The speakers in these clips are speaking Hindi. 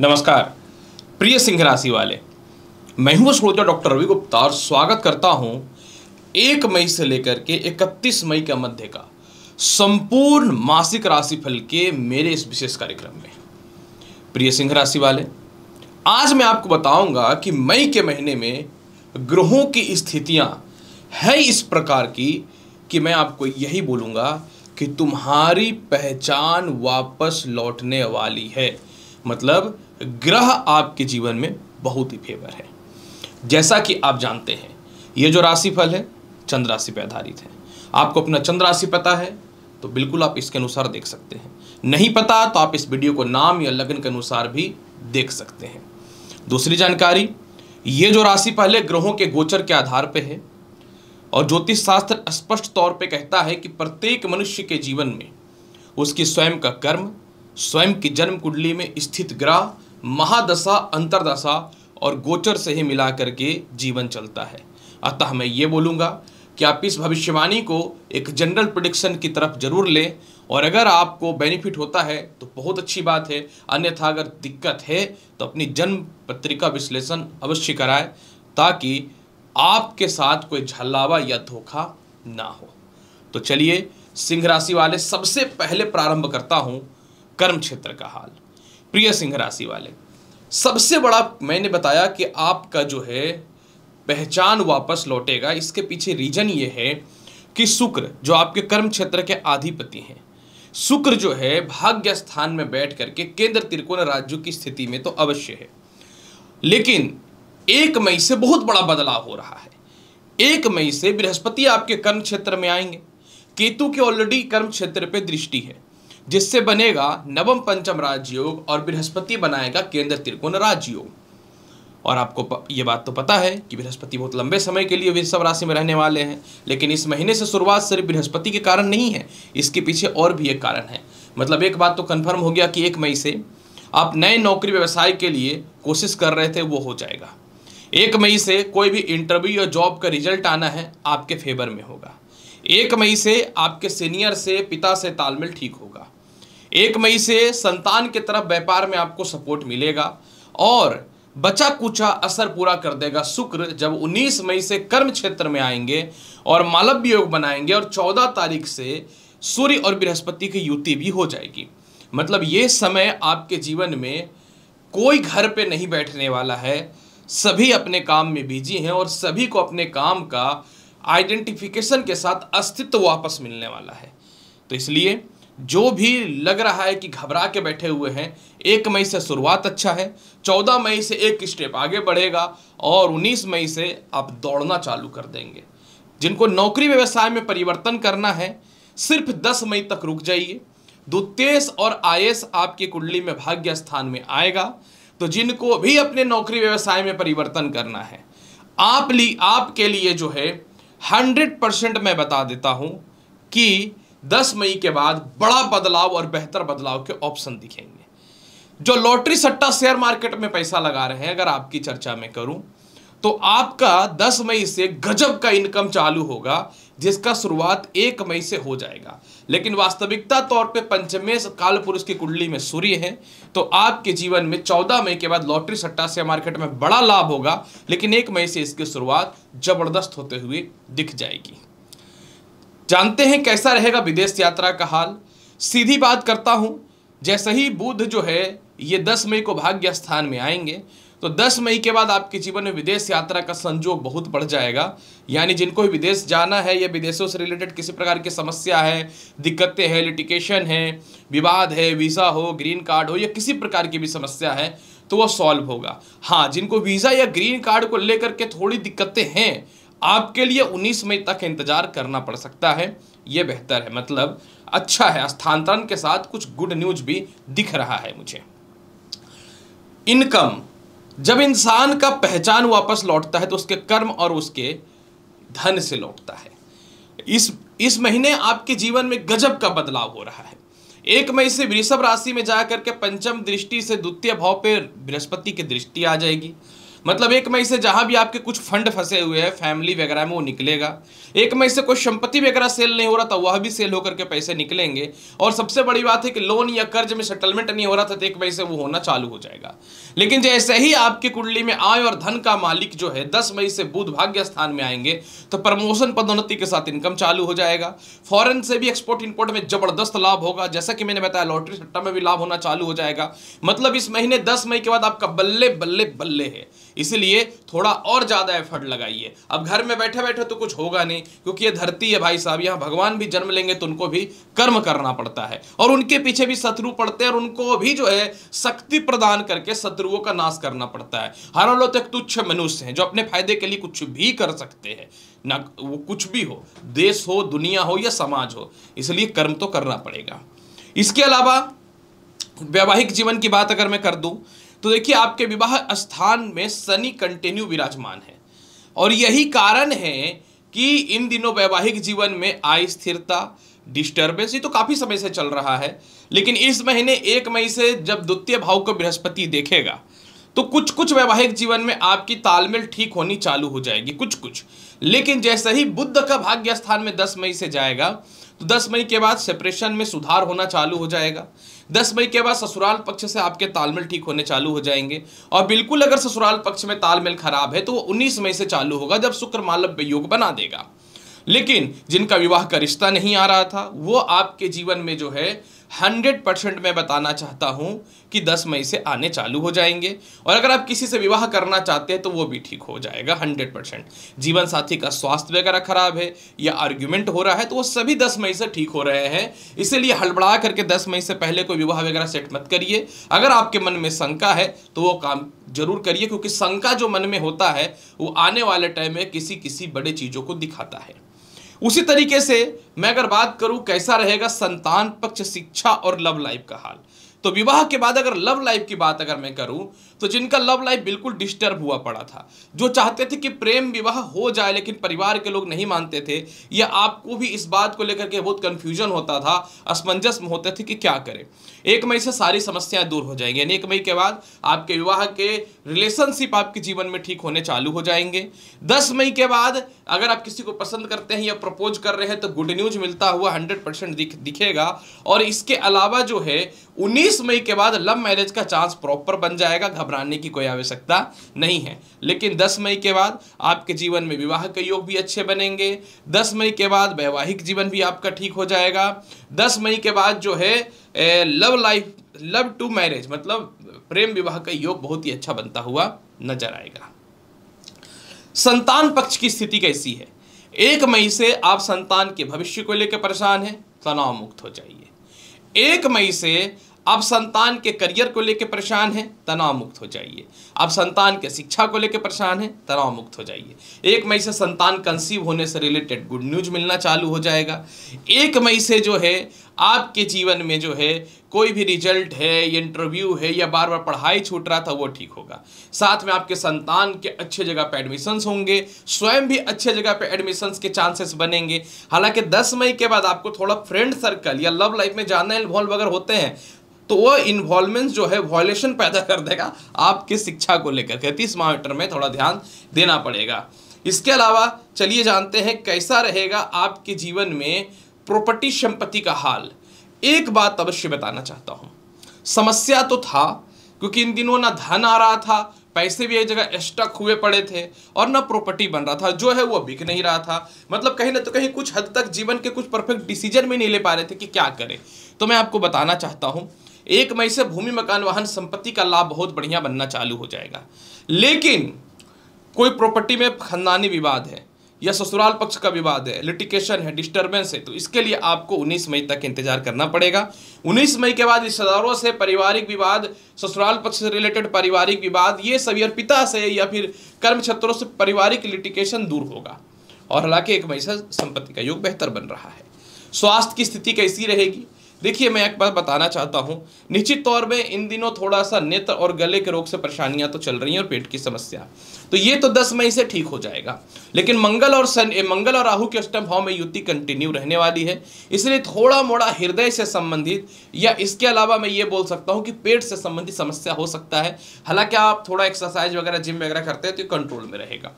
नमस्कार प्रिय सिंह राशि वाले मैं हूं श्रोता डॉक्टर रवि गुप्ता और स्वागत करता हूं एक मई से लेकर के इकतीस मई के मध्य का संपूर्ण मासिक राशिफल के मेरे इस विशेष कार्यक्रम में प्रिय सिंह राशि वाले आज मैं आपको बताऊंगा कि मई के महीने में ग्रहों की स्थितियां है इस प्रकार की कि मैं आपको यही बोलूंगा कि तुम्हारी पहचान वापस लौटने वाली है मतलब ग्रह आपके जीवन में बहुत ही फेवर है जैसा कि आप जानते हैं ये जो राशिफल है चंद्र राशि पर आधारित है आपको अपना चंद्र राशि पता है तो बिल्कुल आप इसके अनुसार देख सकते हैं नहीं पता तो आप इस वीडियो को नाम या लगन के अनुसार भी देख सकते हैं दूसरी जानकारी ये जो राशि पहले ग्रहों के गोचर के आधार पर है और ज्योतिष शास्त्र स्पष्ट तौर पे कहता है कि प्रत्येक मनुष्य के जीवन में उसकी स्वयं का कर्म स्वयं की जन्म कुंडली में स्थित ग्रह महादशा अंतरदशा और गोचर से ही मिला करके जीवन चलता है अतः मैं ये बोलूँगा कि आप इस भविष्यवाणी को एक जनरल प्रडिक्शन की तरफ जरूर लें और अगर आपको बेनिफिट होता है तो बहुत अच्छी बात है अन्यथा अगर दिक्कत है तो अपनी जन्म पत्रिका विश्लेषण अवश्य कराएं ताकि आपके साथ कोई झल्लावा या धोखा ना हो तो चलिए सिंह राशि वाले सबसे पहले प्रारंभ करता हूँ कर्म क्षेत्र का हाल प्रिय सिंह राशि वाले सबसे बड़ा मैंने बताया कि आपका जो है पहचान वापस लौटेगा इसके पीछे रीजन ये है कि शुक्र जो आपके कर्म क्षेत्र के आधिपति हैं शुक्र जो है भाग्य स्थान में बैठ करके केंद्र त्रिकोण राज्यों की स्थिति में तो अवश्य है लेकिन एक मई से बहुत बड़ा बदलाव हो रहा है एक मई से बृहस्पति आपके कर्म क्षेत्र में आएंगे केतु के ऑलरेडी कर्म क्षेत्र पर दृष्टि है जिससे बनेगा नवम पंचम राजयोग और बृहस्पति बनाएगा केंद्र त्रिकोण राजयोग और आपको ये बात तो पता है कि बृहस्पति बहुत लंबे समय के लिए वृषभ राशि में रहने वाले हैं लेकिन इस महीने से शुरुआत सिर्फ बृहस्पति के कारण नहीं है इसके पीछे और भी एक कारण है मतलब एक बात तो कन्फर्म हो गया कि एक मई से आप नए नौकरी व्यवसाय के लिए कोशिश कर रहे थे वो हो जाएगा एक मई से कोई भी इंटरव्यू या जॉब का रिजल्ट आना है आपके फेवर में होगा एक मई से आपके सीनियर से पिता से तालमेल ठीक होगा एक मई से संतान के तरफ व्यापार में आपको सपोर्ट मिलेगा और बचा कुचा असर पूरा कर देगा शुक्र जब 19 मई से कर्म क्षेत्र में आएंगे और मालव्य योग बनाएंगे और 14 तारीख से सूर्य और बृहस्पति की युति भी हो जाएगी मतलब ये समय आपके जीवन में कोई घर पे नहीं बैठने वाला है सभी अपने काम में बिजी हैं और सभी को अपने काम का आइडेंटिफिकेशन के साथ अस्तित्व वापस मिलने वाला है तो इसलिए जो भी लग रहा है कि घबरा के बैठे हुए हैं एक मई से शुरुआत अच्छा है चौदह मई से एक स्टेप आगे बढ़ेगा और उन्नीस मई से आप दौड़ना चालू कर देंगे जिनको नौकरी व्यवसाय में परिवर्तन करना है सिर्फ दस मई तक रुक जाइए द्वितीय और आयस आपकी कुंडली में भाग्य स्थान में आएगा तो जिनको भी अपने नौकरी व्यवसाय में परिवर्तन करना है आप ली आपके लिए जो है हंड्रेड परसेंट मैं बता देता हूं कि 10 मई के बाद बड़ा बदलाव और बेहतर बदलाव के ऑप्शन दिखेंगे जो लॉटरी सट्टा शेयर मार्केट में पैसा लगा रहे हैं अगर आपकी चर्चा में करूं तो आपका 10 मई से गजब का इनकम चालू होगा जिसका शुरुआत एक मई से हो जाएगा लेकिन वास्तविकता तौर पे पंचमेश काल पुरुष की कुंडली में सूर्य है तो आपके जीवन में 14 मई के बाद लॉटरी सट्टा शेयर मार्केट में बड़ा लाभ होगा लेकिन एक मई से इसकी शुरुआत जबरदस्त होते हुए दिख जाएगी जानते हैं कैसा रहेगा विदेश यात्रा का हाल सीधी बात करता हूं जैसे ही बुध जो है ये 10 मई को भाग्य स्थान में आएंगे तो 10 मई के बाद आपके जीवन में विदेश यात्रा का संजोग बहुत बढ़ जाएगा यानी जिनको विदेश जाना है या विदेशों से रिलेटेड किसी प्रकार की समस्या है दिक्कतें हैं लिटिकेशन है विवाद है वीज़ा हो ग्रीन कार्ड हो या किसी प्रकार की भी समस्या है तो वो सॉल्व होगा हाँ जिनको वीज़ा या ग्रीन कार्ड को लेकर के थोड़ी दिक्कतें हैं आपके लिए 19 मई तक इंतजार करना पड़ सकता है ये बेहतर है मतलब अच्छा है स्थानांतरण के साथ कुछ गुड न्यूज भी दिख रहा है मुझे इनकम जब इंसान का पहचान वापस लौटता है तो उसके कर्म और उसके धन से लौटता है इस इस महीने आपके जीवन में गजब का बदलाव हो रहा है एक मई से वृषभ राशि में जाकर के पंचम दृष्टि से द्वितीय भाव पर बृहस्पति की दृष्टि आ जाएगी मतलब एक मई से जहां भी आपके कुछ फंड फंसे हुए हैं फैमिली वगैरह में वो निकलेगा एक मई से कोई संपत्ति वगैरह सेल नहीं हो रहा था वह भी सेल होकर के पैसे निकलेंगे और सबसे बड़ी बात है कि लोन या कर्ज में सेटलमेंट नहीं हो रहा था तो एक मई से वो होना चालू हो जाएगा लेकिन जैसे ही आपकी कुंडली में आय और धन का मालिक जो है दस मई से बुध भाग्य स्थान में आएंगे तो प्रमोशन पदोन्नति के साथ इनकम चालू हो जाएगा फॉरन से भी एक्सपोर्ट इंपोर्ट में जबरदस्त लाभ होगा जैसा कि मैंने बताया लॉटरी सट्टा में भी लाभ होना चालू हो जाएगा मतलब इस महीने दस मई के बाद आपका बल्ले बल्ले बल्ले है इसलिए थोड़ा और ज़्यादा एफर्ट लगाइए अब घर में बैठे बैठे तो कुछ होगा नहीं क्योंकि ये धरती है भाई साहब यहाँ भगवान भी जन्म लेंगे तो उनको भी कर्म करना पड़ता है और उनके पीछे भी शत्रु पड़ते हैं और उनको भी जो है शक्ति प्रदान करके शत्रुओं का नाश करना पड़ता है हर लोग एक तुच्छ मनुष्य है जो अपने फायदे के लिए कुछ भी कर सकते हैं ना वो कुछ भी हो देश हो दुनिया हो या समाज हो इसलिए कर्म तो करना पड़ेगा इसके अलावा वैवाहिक जीवन की बात अगर मैं कर दूं तो देखिए आपके विवाह स्थान में शनि कंटिन्यू विराजमान है और यही कारण है कि इन दिनों वैवाहिक जीवन में अस्थिरता डिस्टर्बेंस ये तो काफ़ी समय से चल रहा है लेकिन इस महीने एक मई से जब द्वितीय भाव को बृहस्पति देखेगा तो कुछ कुछ वैवाहिक जीवन में आपकी तालमेल ठीक होनी चालू हो जाएगी कुछ कुछ लेकिन जैसे ही बुद्ध का भाग्य स्थान में 10 मई से जाएगा तो 10 मई के बाद सेपरेशन में सुधार होना चालू हो जाएगा दस मई के बाद ससुराल पक्ष से आपके तालमेल ठीक होने चालू हो जाएंगे और बिल्कुल अगर ससुराल पक्ष में तालमेल खराब है तो वो उन्नीस मई से चालू होगा जब शुक्र मालव योग बना देगा लेकिन जिनका विवाह का रिश्ता नहीं आ रहा था वो आपके जीवन में जो है हंड्रेड परसेंट मैं बताना चाहता हूँ कि दस मई से आने चालू हो जाएंगे और अगर आप किसी से विवाह करना चाहते हैं तो वो भी ठीक हो जाएगा हंड्रेड परसेंट जीवन साथी का स्वास्थ्य वगैरह खराब है या आर्ग्यूमेंट हो रहा है तो वो सभी दस मई से ठीक हो रहे हैं इसीलिए हड़बड़ा करके दस मई से पहले कोई विवाह वगैरह सेट मत करिए अगर आपके मन में शंका है तो वो काम जरूर करिए क्योंकि शंका जो मन में होता है वो आने वाले टाइम में किसी किसी बड़े चीज़ों को दिखाता है उसी तरीके से मैं अगर बात करूं कैसा रहेगा संतान पक्ष शिक्षा और लव लाइफ का हाल तो विवाह के बाद अगर लव लाइफ की बात अगर मैं करूं तो जिनका लव लाइफ बिल्कुल डिस्टर्ब हुआ पड़ा था जो चाहते थे कि प्रेम विवाह हो जाए लेकिन परिवार के लोग नहीं मानते थे या आपको भी इस बात को लेकर के बहुत कंफ्यूजन होता था असमंजस में होते थे कि क्या करें एक मई से सारी समस्याएं दूर हो जाएंगी यानी एक मई के बाद आपके विवाह के रिलेशनशिप आपके जीवन में ठीक होने चालू हो जाएंगे 10 मई के बाद अगर आप किसी को पसंद करते हैं या प्रपोज कर रहे हैं तो गुड न्यूज मिलता हुआ 100 परसेंट दिख, दिखेगा और इसके अलावा जो है 19 मई के बाद लव मैरिज का चांस प्रॉपर बन जाएगा घबराने की कोई आवश्यकता नहीं है लेकिन दस मई के बाद आपके जीवन में विवाह के योग भी अच्छे बनेंगे दस मई के बाद वैवाहिक जीवन भी आपका ठीक हो जाएगा दस मई के बाद जो है love life love to marriage मतलब प्रेम विवाह का योग बहुत ही अच्छा बनता हुआ नजर आएगा संतान पक्ष की स्थिति कैसी है एक मई से आप संतान के भविष्य को लेकर परेशान हैं तनाव मुक्त हो जाइए एक मई से आप संतान के करियर को लेकर परेशान हैं तनाव मुक्त हो जाइए आप संतान के शिक्षा को लेकर परेशान हैं तनाव मुक्त हो जाइए एक मई से संतान कंसीव होने से रिलेटेड गुड न्यूज मिलना चालू हो जाएगा एक मई से जो है आपके जीवन में जो है कोई भी रिजल्ट है इंटरव्यू है या बार बार पढ़ाई छूट रहा था वो ठीक होगा साथ में आपके संतान के अच्छे जगह पर एडमिशंस होंगे स्वयं भी अच्छे जगह पर एडमिशंस के चांसेस बनेंगे हालांकि 10 मई के बाद आपको थोड़ा फ्रेंड सर्कल या लव लाइफ में ज़्यादा इन्वॉल्व अगर होते हैं तो वह इन्वॉल्वमेंट जो है वॉयलेशन पैदा कर देगा आपके शिक्षा को लेकर के तीस मामीटर में थोड़ा ध्यान देना पड़ेगा इसके अलावा चलिए जानते हैं कैसा रहेगा आपके जीवन में प्रॉपर्टी संपत्ति का हाल एक बात अवश्य बताना चाहता हूं समस्या तो था क्योंकि इन दिनों ना धन आ रहा था पैसे भी एक जगह स्टक हुए पड़े थे और ना प्रॉपर्टी बन रहा था जो है वो बिक नहीं रहा था मतलब कहीं ना तो कहीं कुछ हद तक जीवन के कुछ परफेक्ट डिसीजन भी नहीं ले पा रहे थे कि क्या करें तो मैं आपको बताना चाहता हूं एक मई से भूमि मकान वाहन संपत्ति का लाभ बहुत बढ़िया बनना चालू हो जाएगा लेकिन कोई प्रॉपर्टी में खानदानी विवाद है या ससुराल पक्ष का विवाद है लिटिकेशन है डिस्टर्बेंस है तो इसके लिए आपको 19 मई तक इंतजार करना पड़ेगा 19 मई के बाद रिश्तेदारों से पारिवारिक विवाद ससुराल पक्ष से रिलेटेड पारिवारिक विवाद ये सब पिता से या फिर कर्म क्षेत्रों से पारिवारिक लिटिकेशन दूर होगा और हालांकि एक मई से संपत्ति का योग बेहतर बन रहा है स्वास्थ्य की स्थिति कैसी रहेगी देखिए मैं एक बात बताना चाहता हूँ निश्चित तौर में इन दिनों थोड़ा सा नेत्र और गले के रोग से परेशानियाँ तो चल रही हैं और पेट की समस्या तो ये तो 10 मई से ठीक हो जाएगा लेकिन मंगल और सन मंगल और राहु के अष्टम भाव में युति कंटिन्यू रहने वाली है इसलिए थोड़ा मोड़ा हृदय से संबंधित या इसके अलावा मैं ये बोल सकता हूँ कि पेट से संबंधित समस्या हो सकता है हालांकि आप थोड़ा एक्सरसाइज वगैरह जिम वगैरह करते हैं तो कंट्रोल में रहेगा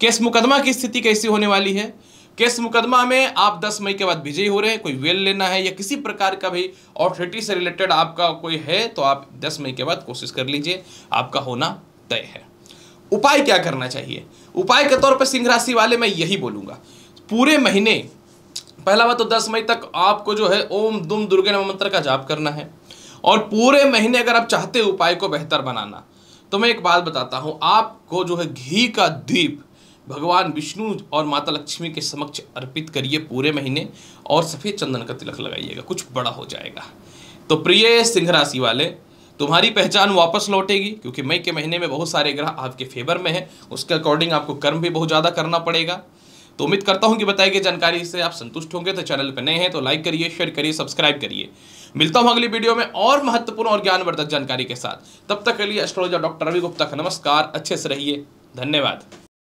केस मुकदमा की स्थिति कैसी होने वाली है केस मुकदमा में आप 10 मई के बाद विजयी हो रहे हैं कोई वेल लेना है या किसी प्रकार का भी ऑथोरिटी से रिलेटेड आपका कोई है तो आप 10 मई के बाद कोशिश कर लीजिए आपका होना तय है उपाय क्या करना चाहिए उपाय के तौर पर सिंह राशि वाले मैं यही बोलूंगा पूरे महीने पहला बात तो दस मई तक आपको जो है ओम दुम दुर्गे नव मंत्र का जाप करना है और पूरे महीने अगर आप चाहते हो उपाय को बेहतर बनाना तो मैं एक बात बताता हूँ आपको जो है घी का दीप भगवान विष्णु और माता लक्ष्मी के समक्ष अर्पित करिए पूरे महीने और सफ़ेद चंदन का तिलक लगाइएगा कुछ बड़ा हो जाएगा तो प्रिय सिंह राशि वाले तुम्हारी पहचान वापस लौटेगी क्योंकि मई के महीने में बहुत सारे ग्रह आपके फेवर में हैं उसके अकॉर्डिंग आपको कर्म भी बहुत ज़्यादा करना पड़ेगा तो उम्मीद करता हूँ कि बताई गई जानकारी से आप संतुष्ट होंगे तो चैनल पर नए हैं तो लाइक करिए शेयर करिए सब्सक्राइब करिए मिलता हूँ अगली वीडियो में और महत्वपूर्ण और ज्ञानवर्धक जानकारी के साथ तब तक के लिए एस्ट्रोलॉजर डॉक्टर रवि गुप्ता का नमस्कार अच्छे से रहिए धन्यवाद